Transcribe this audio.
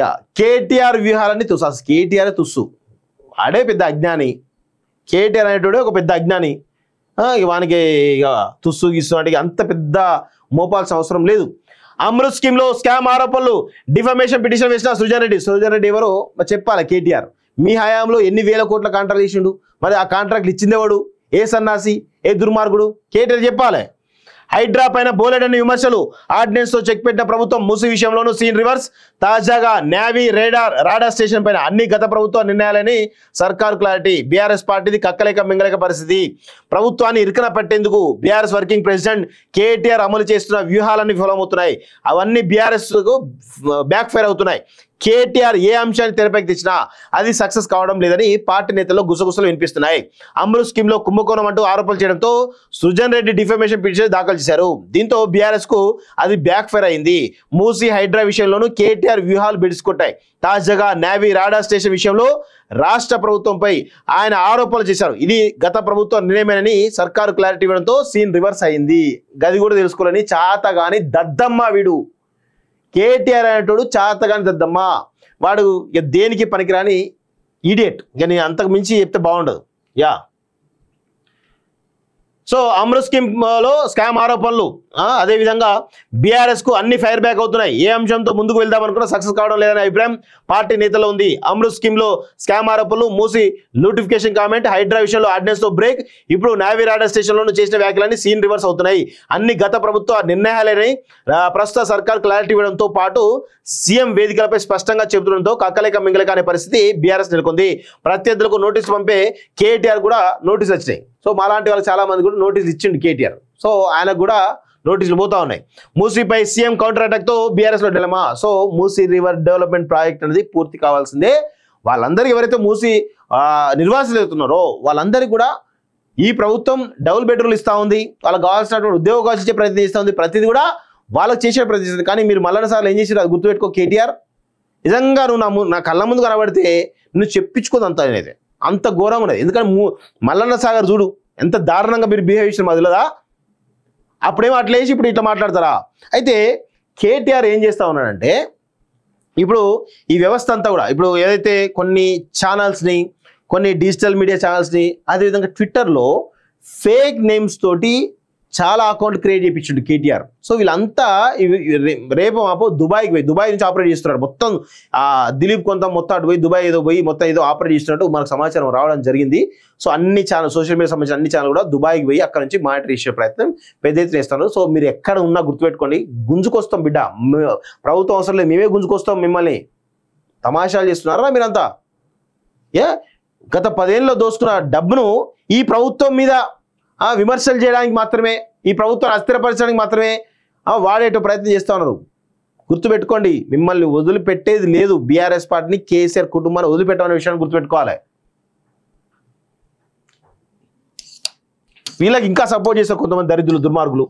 yeah KTR వ్యూహాలన్నీ తుస్సు అసలు కేటీఆర్ తుస్సు ఆడే పెద్ద అజ్ఞాని కేటీఆర్ అనేటోడే ఒక పెద్ద అజ్ఞాని వానికి ఇక తుస్సు గిస్సు వాటికి అంత పెద్ద మోపాల్సిన అవసరం లేదు అమృత్ స్కీమ్లో స్కామ్ ఆరోపణలు డిఫమేషన్ పిటిషన్ వేసిన సృజన్ రెడ్డి సృజన్ రెడ్డి ఎవరో చెప్పాలి కేటీఆర్ మీ హయాంలో ఎన్ని వేల కోట్ల కాంట్రాక్ట్ ఇచ్చిండు మరి ఆ కాంట్రాక్ట్ ఇచ్చిందేవాడు ఏ సన్నాసి ఏ దుర్మార్గుడు కేటీఆర్ చెప్పాలి హైడ్రా పైన బోలెడని విమర్శలు ఆర్డినెన్స్ తో చెక్ పెట్టిన ప్రభుత్వం మూసి విషయంలోనూ సీన్ రివర్స్ తాజాగా నేవీ రేడార్ రాడార్ స్టేషన్ పైన అన్ని గత ప్రభుత్వ నిర్ణయాలని సర్కార్ క్లారిటీ బీఆర్ఎస్ పార్టీది కక్కలేక మింగలేక పరిస్థితి ప్రభుత్వాన్ని ఇరుకన పెట్టేందుకు బీఆర్ఎస్ వర్కింగ్ ప్రెసిడెంట్ కేటీఆర్ అమలు చేస్తున్న వ్యూహాలన్నీ విఫలమవుతున్నాయి అవన్నీ బీఆర్ఎస్కు బ్యాక్ ఫైర్ అవుతున్నాయి కేటీఆర్ ఏ అంశాన్ని తెరపైకి తెచ్చినా అది సక్సెస్ కావడం లేదని పార్టీ నేతల్లో గుసగుసలు వినిపిస్తున్నాయి అమృత్ లో కుంభకోణం అంటూ ఆరోపణలు చేయడంతో సుజన్ రెడ్డి డిఫర్మేషన్ పిటిషన్ దాఖలు చేశారు దీంతో బీఆర్ఎస్కు అది బ్యాక్ ఫైర్ అయింది మూసీ హైడ్రా విషయంలోనూ కేటీఆర్ వ్యూహాలు బిడుచుకుంటాయి తాజాగా నేవీ రాడా స్టేషన్ విషయంలో రాష్ట్ర ప్రభుత్వంపై ఆయన ఆరోపణలు చేశారు ఇది గత ప్రభుత్వ నిర్ణయమేనని సర్కారు క్లారిటీ ఇవ్వడంతో సీన్ రివర్స్ అయింది గది కూడా తెలుసుకోవాలని చాతగాని దద్దమ్మ వీడు కేటీఆర్ అనేటోడు చాతగాని తెద్దమ్మా వాడు దేనికి పనికిరాని ఈడియట్ ఇక నేను అంతకు మించి చెప్తే బాగుండదు యా సో అమృత్ స్కీమ్ లో స్కామ్ ఆరోపణలు అదేవిధంగా బీఆర్ఎస్కు అన్ని ఫైర్ బ్యాక్ అవుతున్నాయి ఏ అంశంతో ముందుకు వెళ్దాం అనుకున్నా సక్సెస్ కావడం లేదనే అభిప్రాయం పార్టీ నేతలో ఉంది అమృత్ స్కీమ్లో స్కామ్ ఆరోపణలు మూసి నోటిఫికేషన్ కామెంట్ హైడ్రా విషయంలో తో బ్రేక్ ఇప్పుడు నావీ రాడర్ స్టేషన్లోనూ చేసిన వ్యాఖ్యలన్నీ సీన్ రివర్స్ అవుతున్నాయి అన్ని గత ప్రభుత్వ నిర్ణయాలని ప్రస్తుత సర్కార్ క్లారిటీ ఇవ్వడంతో పాటు సీఎం వేదికలపై స్పష్టంగా చెబుతుండటంతో కక్కలేక మింగలేక అనే పరిస్థితి బీఆర్ఎస్ నెలకొంది ప్రత్యర్థులకు నోటీసు పంపే కేటీఆర్ కూడా నోటీసు వచ్చినాయి సో మాలాంటి వాళ్ళు చాలామంది కూడా నోటీసులు ఇచ్చిండు కేటీఆర్ సో ఆయనకు కూడా నోటీసులు పోతా ఉన్నాయి మూసీపై సీఎం కౌంటర్ అటాక్తో బీఆర్ఎస్లో dilemma so Musi river development project అనేది పూర్తి కావాల్సిందే వాళ్ళందరికీ ఎవరైతే మూసీ అవుతున్నారో వాళ్ళందరికీ కూడా ఈ ప్రభుత్వం డబుల్ బెడ్రూమ్లు ఇస్తూ ఉంది వాళ్ళకి కావాల్సినటువంటి ఉద్యోగాలు ఇచ్చే ప్రయత్నం ఇస్తూ ఉంది ప్రతిదీ కూడా వాళ్ళకి చేసే ప్రయత్నిస్తుంది కానీ మీరు మళ్ళీసార్లు ఏం చేసారు అది గుర్తుపెట్టుకో కేటీఆర్ నిజంగా నువ్వు నా నా కళ్ళ ముందు కనబడితే నువ్వు చెప్పించుకోదంతా అనేది అంత ఘోరంగా ఉన్నది ఎందుకంటే మల్లన్న సాగర్ చూడు ఎంత దారుణంగా మీరు బిహేవ్ చేసిన మొదలదా అప్పుడేమో అట్లా వేసి ఇప్పుడు ఇట్లా మాట్లాడతారా అయితే కేటీఆర్ ఏం చేస్తూ ఉన్నాడంటే ఇప్పుడు ఈ వ్యవస్థ అంతా కూడా ఇప్పుడు ఏదైతే కొన్ని ఛానల్స్ని కొన్ని డిజిటల్ మీడియా ఛానల్స్ని అదేవిధంగా ట్విట్టర్లో ఫేక్ నేమ్స్ తోటి చాలా అకౌంట్ క్రియేట్ చేయించిండు కేటీఆర్ సో వీళ్ళంతా రేపు మాపు దుబాయ్కి పోయి దుబాయ్ నుంచి ఆపరేట్ చేస్తున్నాడు మొత్తం దిలీప్ కొంత మొత్తం అటు పోయి దుబాయ్ ఏదో పోయి మొత్తం ఏదో ఆపరేట్ చేస్తున్నట్టు మనకు సమాచారం రావడం జరిగింది సో అన్ని ఛానల్ సోషల్ మీడియా సంబంధించిన అన్ని ఛానల్ కూడా దుబాయ్కి పోయి అక్కడ నుంచి మానిటర్ చేసే ప్రయత్నం పెద్ద ఎత్తున సో మీరు ఎక్కడ ఉన్నా గుర్తుపెట్టుకోండి గుంజుకొస్తాం బిడ్డ ప్రభుత్వం అవసరం లేదు మేమే గుంజుకొస్తాం మిమ్మల్ని తమాషాలు చేస్తున్నారా మీరంతా ఏ గత పదేళ్ళలో దోసుకున్న డబ్బును ఈ ప్రభుత్వం మీద విమర్శలు చేయడానికి మాత్రమే ఈ ప్రభుత్వాన్ని అస్థిరపరచడానికి మాత్రమే వాడేటో ప్రయత్నం చేస్తూ ఉన్నారు గుర్తుపెట్టుకోండి మిమ్మల్ని వదిలిపెట్టేది లేదు బీఆర్ఎస్ పార్టీని కేసీఆర్ కుటుంబాన్ని వదిలిపెట్టమనే విషయాన్ని గుర్తుపెట్టుకోవాలి వీళ్ళకి ఇంకా సపోర్ట్ చేసే కొంతమంది దరిద్రులు దుర్మార్గులు